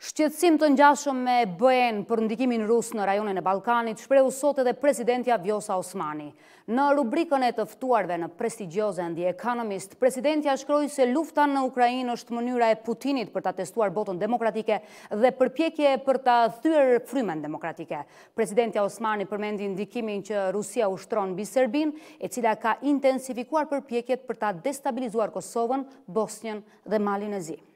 Shqetsim të njashëm me BN për ndikimin rusë në rajonin e Balkanit, shpreu sot edhe presidentja Vjosa Osmani. Në rubrikën e tëftuarve në prestigjose and the economist, presidentja shkroj se lufta në Ukrajin është mënyra e Putinit për të testuar botën demokratike dhe përpjekje për të thyër frymen demokratike. Presidentja Osmani përmendi ndikimin që Rusia ushtron bi Serbin, e cila ka intensifikuar përpjekjet për të destabilizuar Kosovën, Bosnjën dhe Malin e